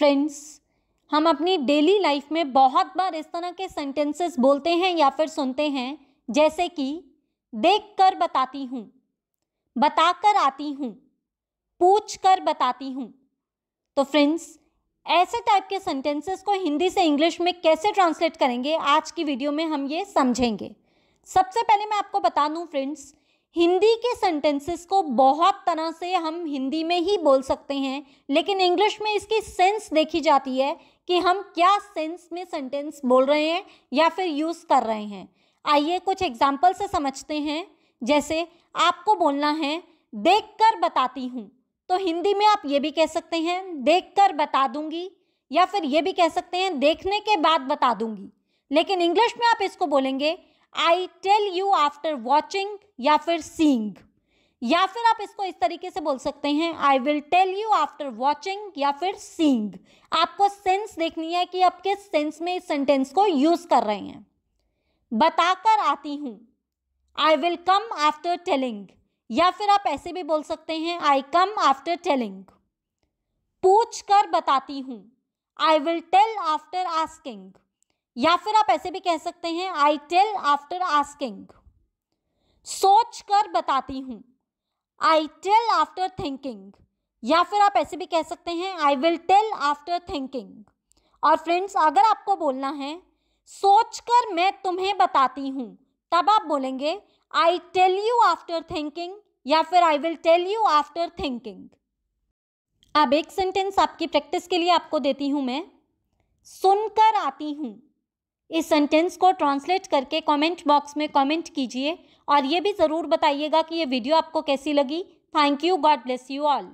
friends हम अपनी daily life में बहुत बार इस तरह के सेंटेंसेस बोलते हैं या फिर सुनते हैं जैसे कि देख कर बताती हूँ बता कर आती हूँ पूछ कर बताती हूँ तो फ्रेंड्स ऐसे टाइप के सेंटेंसेस को हिंदी से इंग्लिश में कैसे ट्रांसलेट करेंगे आज की वीडियो में हम ये समझेंगे सबसे पहले मैं आपको बता दूँ फ्रेंड्स हिंदी के सेंटेंसेस को बहुत तरह से हम हिंदी में ही बोल सकते हैं लेकिन इंग्लिश में इसकी सेंस देखी जाती है कि हम क्या सेंस में सेंटेंस बोल रहे हैं या फिर यूज़ कर रहे हैं आइए कुछ एग्जाम्पल से समझते हैं जैसे आपको बोलना है देख कर बताती हूँ तो हिंदी में आप ये भी कह सकते हैं देख कर बता दूंगी या फिर ये भी कह सकते हैं देखने के बाद बता दूंगी लेकिन इंग्लिश में आप इसको बोलेंगे I tell you after watching या फिर सींग या फिर आप इसको इस तरीके से बोल सकते हैं I will tell you after watching या फिर सींग आपको सेंस देखनी है कि आप किस सेंस में इस सेंटेंस को यूज कर रहे हैं बताकर आती हूँ I will come after telling या फिर आप ऐसे भी बोल सकते हैं आई कम आफ्टर टेलिंग पूछ कर बताती हूँ I will tell after asking या फिर आप ऐसे भी कह सकते हैं आई टेल आफ्टर आस्किंग सोच कर बताती हूं आई टेल आफ्टर थिंकिंग या फिर आप ऐसे भी कह सकते हैं I will tell after thinking और फ्रेंड्स अगर आपको बोलना है सोच कर मैं तुम्हें बताती हूं तब आप बोलेंगे I tell you after thinking या फिर I will tell you after thinking अब एक सेंटेंस आपकी प्रैक्टिस के लिए आपको देती हूँ मैं सुनकर आती हूँ इस सेंटेंस को ट्रांसलेट करके कमेंट बॉक्स में कमेंट कीजिए और ये भी ज़रूर बताइएगा कि ये वीडियो आपको कैसी लगी thank you God bless you all